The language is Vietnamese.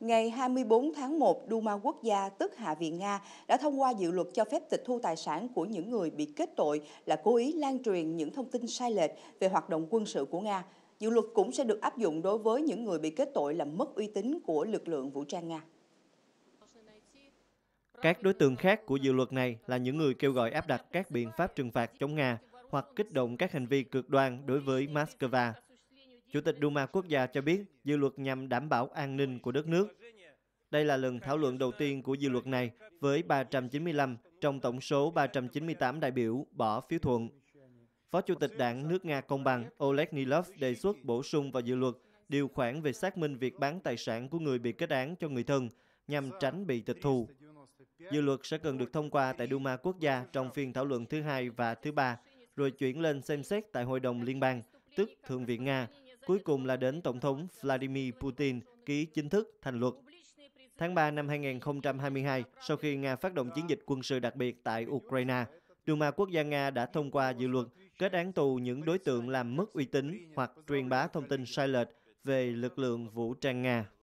Ngày 24 tháng 1, Duma Quốc gia tức Hạ viện Nga đã thông qua dự luật cho phép tịch thu tài sản của những người bị kết tội là cố ý lan truyền những thông tin sai lệch về hoạt động quân sự của Nga. Dự luật cũng sẽ được áp dụng đối với những người bị kết tội làm mất uy tín của lực lượng vũ trang Nga. Các đối tượng khác của dự luật này là những người kêu gọi áp đặt các biện pháp trừng phạt chống Nga hoặc kích động các hành vi cực đoan đối với Moscow Chủ tịch Duma quốc gia cho biết dự luật nhằm đảm bảo an ninh của đất nước. Đây là lần thảo luận đầu tiên của dự luật này với 395 trong tổng số 398 đại biểu bỏ phiếu thuận. Phó Chủ tịch Đảng nước Nga Công bằng Oleg Nilov đề xuất bổ sung vào dự luật điều khoản về xác minh việc bán tài sản của người bị kết án cho người thân nhằm tránh bị tịch thu. Dự luật sẽ cần được thông qua tại Duma quốc gia trong phiên thảo luận thứ hai và thứ ba, rồi chuyển lên xem xét tại Hội đồng Liên bang, tức Thượng viện Nga, cuối cùng là đến Tổng thống Vladimir Putin ký chính thức thành luật. Tháng 3 năm 2022, sau khi Nga phát động chiến dịch quân sự đặc biệt tại Ukraine, Duma Quốc gia Nga đã thông qua dự luật kết án tù những đối tượng làm mất uy tín hoặc truyền bá thông tin sai lệch về lực lượng vũ trang Nga.